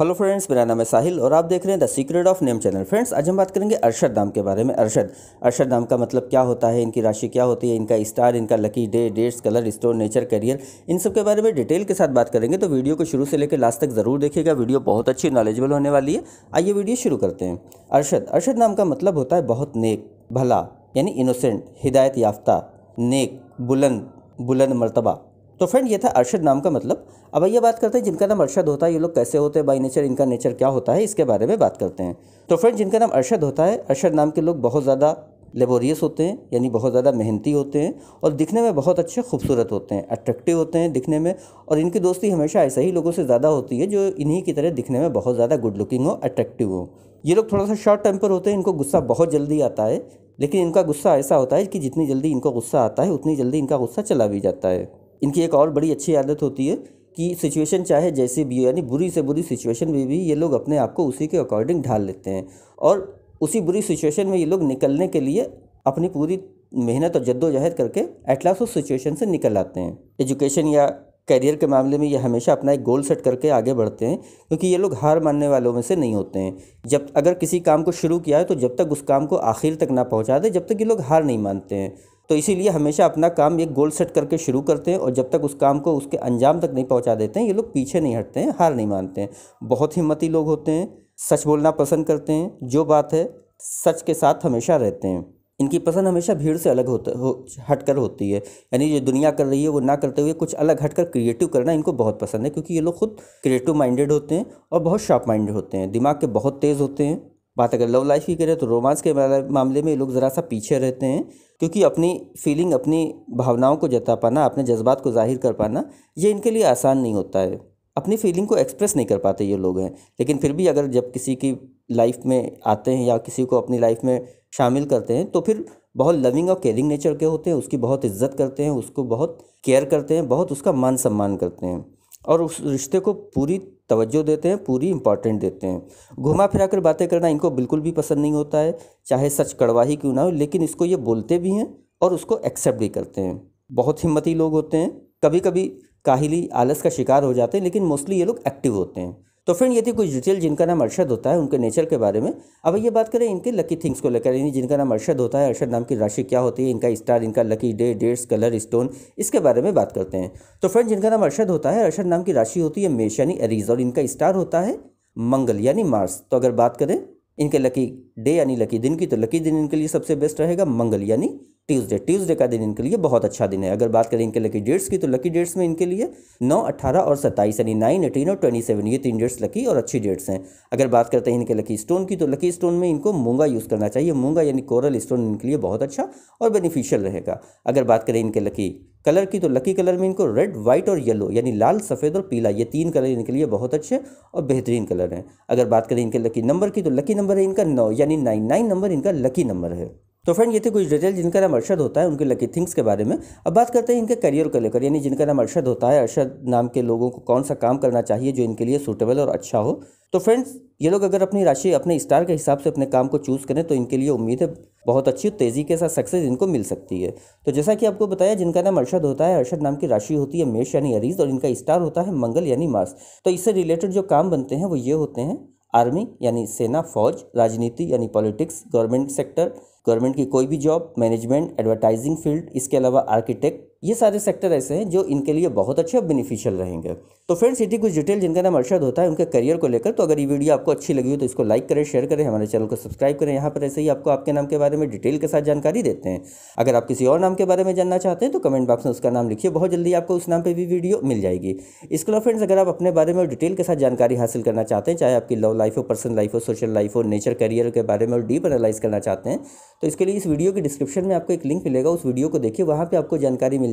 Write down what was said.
hello friends मेरा नाम है साहिल और आप देख रहे हैं the secret of name channel friends आज हम बात करेंगे अरशद दाम के बारे में अरशद अरशद दाम का मतलब क्या होता है इनकी राशि क्या होती है इनका स्टार इनका lucky day dates colour store nature career इन सब के बारे में डिटेल के साथ बात करेंगे तो वीडियो को शुरू से लेकर लास्ट तक ज़रूर देखिएगा वीडियो बहुत अच्छी नॉलेजेबल होने वाली है आइए वीडियो शुरू करते हैं अरशद अरशद नाम का मतलब होता है बहुत नेक भला यानी इनोसेंट हिदायत याफ्ता नेक बुलंद बुलंद मरतबा तो फ्रेंड ये था अरशद नाम का मतलब अब आइए बात करते हैं जिनका नाम अरशद होता है ये लोग कैसे होते हैं बाई नेचर इनका नेचर क्या होता है इसके बारे में बात करते हैं तो फ्रेंड जिनका नाम अरशद होता है अरशद नाम के लोग बहुत ज़्यादा लेबोरियस होते हैं यानी बहुत ज़्यादा मेहनती होते हैं और दिखने में बहुत अच्छे खूबसूरत होते हैं अट्रैक्टिव होते हैं दिखने में और इनकी दोस्ती हमेशा ऐसे ही लोगों से ज़्यादा होती है जो इन्हीं की तरह दिखने में बहुत ज़्यादा गुड लुकिंग हो अट्रैक्टिव हो ये लोग थोड़ा सा शॉर्ट टेम्पर होते हैं इनको गुस्सा बहुत जल्दी आता है लेकिन इनका गुस्सा ऐसा होता है कि जितनी जल्दी इनको गुस्सा आता है उतनी जल्दी इनका गुस्सा चला भी जाता है इनकी एक और बड़ी अच्छी आदत होती है कि सिचुएशन चाहे जैसे भी हो यानी बुरी से बुरी सिचुएशन में भी ये लोग अपने आप को उसी के अकॉर्डिंग ढाल लेते हैं और उसी बुरी सिचुएशन में ये लोग निकलने के लिए अपनी पूरी मेहनत और जद्दोजहद करके एटलास उस सिचुएशन से निकल आते हैं एजुकेशन या करियर के मामले में ये हमेशा अपना एक गोल सेट करके आगे बढ़ते हैं क्योंकि ये लोग हार मानने वालों में से नहीं होते हैं जब अगर किसी काम को शुरू किया है तो जब तक उस काम को आखिर तक ना पहुँचा दे जब तक ये लोग हार नहीं मानते हैं तो इसीलिए हमेशा अपना काम एक गोल सेट करके शुरू करते हैं और जब तक उस काम को उसके अंजाम तक नहीं पहुंचा देते हैं ये लोग पीछे नहीं हटते हैं हार नहीं मानते हैं बहुत हिम्मती लोग होते हैं सच बोलना पसंद करते हैं जो बात है सच के साथ हमेशा रहते हैं इनकी पसंद हमेशा भीड़ से अलग होता हो हटकर होती है यानी जो दुनिया कर रही है वो ना करते हुए कुछ अलग हटकर क्रिएटिव करना इनको बहुत पसंद है क्योंकि ये लोग खुद क्रिएटिव माइंडेड होते हैं और बहुत शार्प माइंडेड होते हैं दिमाग के बहुत तेज़ होते हैं बात अगर लव लाइफ की करें तो रोमांस के मामले में लोग ज़रा सा पीछे रहते हैं क्योंकि अपनी फीलिंग अपनी भावनाओं को जता पाना अपने जज्बात को जाहिर कर पाना ये इनके लिए आसान नहीं होता है अपनी फीलिंग को एक्सप्रेस नहीं कर पाते ये लोग हैं लेकिन फिर भी अगर जब किसी की लाइफ में आते हैं या किसी को अपनी लाइफ में शामिल करते हैं तो फिर बहुत लविंग और केयरिंग नेचर के होते हैं उसकी बहुत इज्जत करते हैं उसको बहुत केयर करते हैं बहुत उसका मान सम्मान करते हैं और उस रिश्ते को पूरी तवज्जो देते हैं पूरी इंपॉर्टेंट देते हैं घुमा फिरा कर बातें करना इनको बिल्कुल भी पसंद नहीं होता है चाहे सच कड़वा ही क्यों ना हो लेकिन इसको ये बोलते भी हैं और उसको एक्सेप्ट भी करते हैं बहुत हिम्मती लोग होते हैं कभी कभी काहिली आलस का शिकार हो जाते हैं लेकिन मोस्टली ये लोग एक्टिव होते हैं तो फ्रेंड ये थी कुछ डिटेल जिनका नाम अरशद होता है उनके नेचर के बारे में अब ये बात करें इनके लकी थिंग्स को लेकर यानी जिनका नाम अरशद होता है अरशद नाम की राशि क्या होती है इनका स्टार इनका lucky day dates colour stone इसके बारे में बात करते हैं तो फ्रेंड जिनका नाम अरशद होता है अरशद नाम की राशि होती है मेष यानी अरीज और इनका स्टार होता है मंगल यानी मार्स तो अगर बात करें इनके लकी डे यानी लकी दिन की तो लकी दिन इनके लिए सबसे बेस्ट रहेगा मंगल यानी ट्यूसडे ट्यूसडे का दिन इनके लिए बहुत अच्छा दिन है अगर बात करें इनके लकी डेट्स की तो लकी डेट्स में इनके लिए नौ अट्ठारह और सत्ताईस यानी नाइन एटीन और ट्वेंटी सेवन ये तीन डेट्स लकी और अच्छी डेट्स हैं अगर बात करते हैं इनके लकी स्टोन की तो लकी स्टोन में इनको मूंगा यूज़ करना चाहिए मूंगा यानी कोरल स्टोन इनके लिए बहुत अच्छा और बेनिफिशियल रहेगा अगर बात करें इनके लकी कलर की तो लकी कलर में इनको रेड व्हाइट और येलो यानी लाल सफ़ेद और पीला ये तीन कलर इनके लिए बहुत अच्छे और बेहतरीन कलर हैं अगर बात करें इनके लकी नंबर की तो लकी नंबर है इनका नौ यानी नाइन नाइन नंबर इनका लकी नंबर है तो फ्रेंड ये थे कुछ डिटेल जिनका नाम अरशद होता है उनके लकी थिंग्स के बारे में अब बात करते हैं इनके करियर को लेकर यानी जिनका नाम अरशद होता है अरशद नाम के लोगों को कौन सा काम करना चाहिए जो इनके लिए सूटेबल और अच्छा हो तो फ्रेंड्स ये लोग अगर अपनी राशि अपने स्टार के हिसाब से अपने काम को चूज़ करें तो इनके लिए उम्मीद है बहुत अच्छी तेज़ी के साथ सक्सेस इनको मिल सकती है तो जैसा कि आपको बताया जिनका नाम अरशद होता है अरशद नाम की राशि होती है मेष यानी अरीज और इनका स्टार होता है मंगल यानी मार्स तो इससे रिलेटेड जो काम बनते हैं वो ये होते हैं आर्मी यानी सेना फौज राजनीति यानी पॉलिटिक्स गवर्नमेंट सेक्टर गवर्नमेंट की कोई भी जॉब मैनेजमेंट एडवर्टाइजिंग फील्ड इसके अलावा आर्किटेक्ट ये सारे सेक्टर ऐसे हैं जो इनके लिए बहुत अच्छे और बेनिफिशियल रहेंगे तो फ्रेंड्स ये थी कुछ डिटेल जिनका नाम अर्शद होता है उनके करियर को लेकर तो अगर ये वीडियो आपको अच्छी लगी हो तो इसको लाइक करें शेयर करें हमारे चैनल को सब्सक्राइब करें यहाँ पर ऐसे ही आपको आपके नाम के बारे में डिटेल के साथ जानकारी देते हैं अगर आप किसी और नाम के बारे में जानना चाहते हैं तो कमेंट बॉक्स में उसका नाम लिखिए बहुत जल्दी आपको उस नाम पर भी वीडियो मिल जाएगी इसके अलावा फ्रेंड्स अगर आप अपने बारे में डिटेल के साथ जानकारी हासिल करना चाहते हैं चाहे आपकी लव लाइफ हो पर्सनल लाइफ हो सोशल लाइफ हो नेचर करियर के बारे में और डीप एनालाइज करना चाहते हैं तो इसके लिए इस वीडियो के डिस्क्रिप्शन में आपको एक लिंक मिलेगा उस वीडियो को देखिए वहाँ पर आपको जानकारी मिल